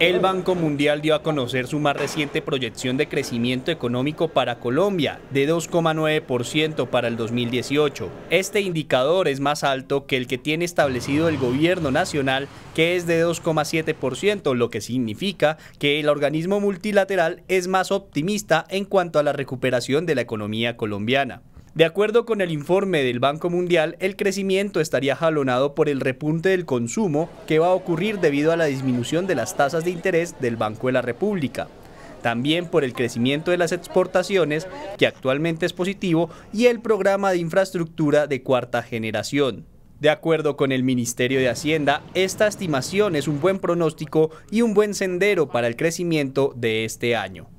El Banco Mundial dio a conocer su más reciente proyección de crecimiento económico para Colombia, de 2,9% para el 2018. Este indicador es más alto que el que tiene establecido el gobierno nacional, que es de 2,7%, lo que significa que el organismo multilateral es más optimista en cuanto a la recuperación de la economía colombiana. De acuerdo con el informe del Banco Mundial, el crecimiento estaría jalonado por el repunte del consumo que va a ocurrir debido a la disminución de las tasas de interés del Banco de la República también por el crecimiento de las exportaciones, que actualmente es positivo, y el programa de infraestructura de cuarta generación. De acuerdo con el Ministerio de Hacienda, esta estimación es un buen pronóstico y un buen sendero para el crecimiento de este año.